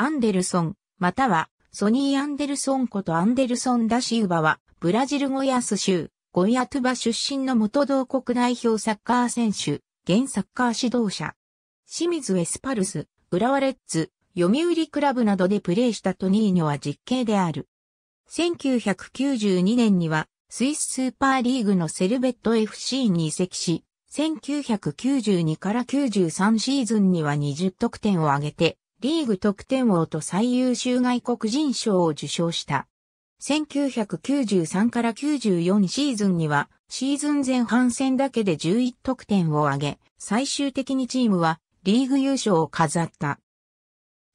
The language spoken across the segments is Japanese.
アンデルソン、またはソニー・アンデルソンことアンデルソン・ダシウバは、ブラジルゴヤス州、ゴヤトゥバ出身の元同国代表サッカー選手、現サッカー指導者。清水エスパルス、浦和レッズ、読売クラブなどでプレーしたトニーニョは実刑である。1992年には、スイススーパーリーグのセルベット FC に移籍し、1992から93シーズンには20得点を挙げて、リーグ得点王と最優秀外国人賞を受賞した。1993から94シーズンには、シーズン前半戦だけで11得点を挙げ、最終的にチームはリーグ優勝を飾った。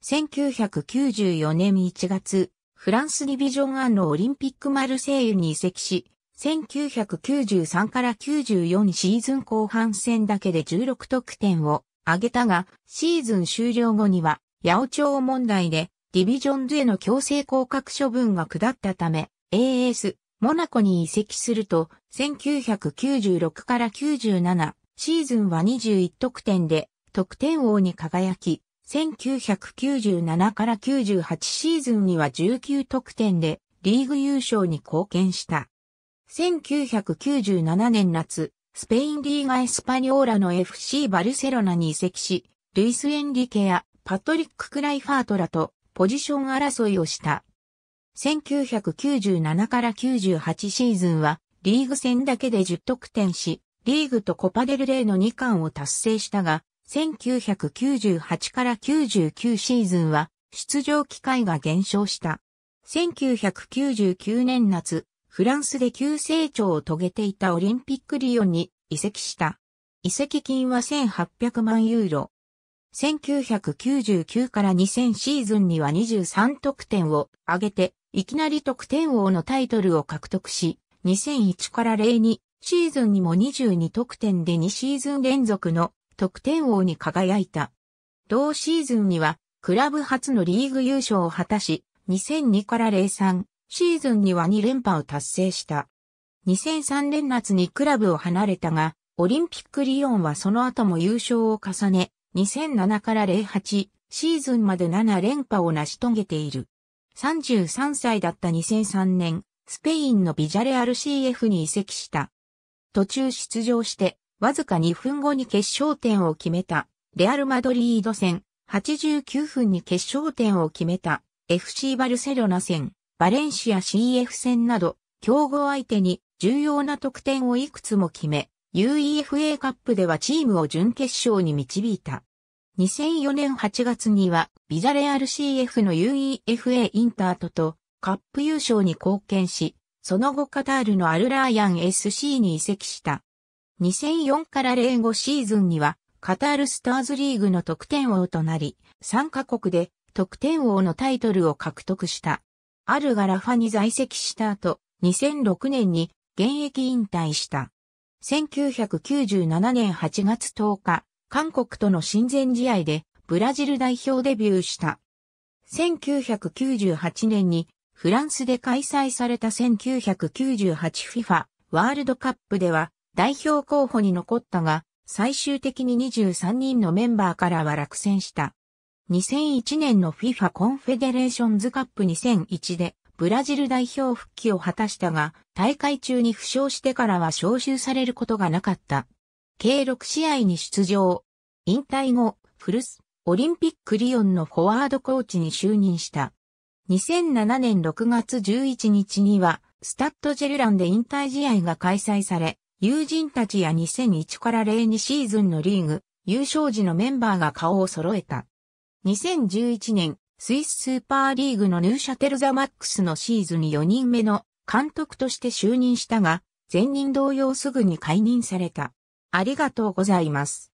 1994年1月、フランスディビジョン1のオリンピックマルセイユに移籍し、1993から94シーズン後半戦だけで16得点を挙げたが、シーズン終了後には八百長問題で、ディビジョンズへの強制降格処分が下ったため、AS、モナコに移籍すると、1996から97シーズンは21得点で、得点王に輝き、1997から98シーズンには19得点で、リーグ優勝に貢献した。1997年夏、スペインリーガ・エスパニョーラの FC バルセロナに移籍し、ルイス・エンリケやパトリック・クライファートらとポジション争いをした。1997から98シーズンはリーグ戦だけで10得点し、リーグとコパデルレーの2冠を達成したが、1998から99シーズンは出場機会が減少した。1999年夏、フランスで急成長を遂げていたオリンピックリオンに移籍した。移籍金は1800万ユーロ、1999から2000シーズンには23得点を上げて、いきなり得点王のタイトルを獲得し、2001から02シーズンにも22得点で2シーズン連続の得点王に輝いた。同シーズンには、クラブ初のリーグ優勝を果たし、2002から03シーズンには2連覇を達成した。2003年夏にクラブを離れたが、オリンピックリオンはその後も優勝を重ね、2007から08シーズンまで7連覇を成し遂げている。33歳だった2003年、スペインのビジャレアル CF に移籍した。途中出場して、わずか2分後に決勝点を決めた、レアル・マドリード戦、89分に決勝点を決めた、FC バルセロナ戦、バレンシア CF 戦など、競合相手に重要な得点をいくつも決め、UEFA カップではチームを準決勝に導いた。2004年8月にはビジャレアル CF の UEFA インタートとカップ優勝に貢献し、その後カタールのアルラーヤン SC に移籍した。2004から05シーズンにはカタールスターズリーグの得点王となり、3カ国で得点王のタイトルを獲得した。アルガラファに在籍した後、2006年に現役引退した。1997年8月10日、韓国との親善試合でブラジル代表デビューした。1998年にフランスで開催された 1998FIFA ワールドカップでは代表候補に残ったが、最終的に23人のメンバーからは落選した。2001年の FIFA コンフェデレーションズカップ2001でブラジル代表復帰を果たしたが、大会中に負傷してからは招集されることがなかった。計6試合に出場。引退後、フルス、オリンピックリオンのフォワードコーチに就任した。2007年6月11日には、スタッドジェルランで引退試合が開催され、友人たちや2001から02シーズンのリーグ、優勝時のメンバーが顔を揃えた。2011年、スイススーパーリーグのヌーシャテルザマックスのシーズン4人目の監督として就任したが、前任同様すぐに解任された。ありがとうございます。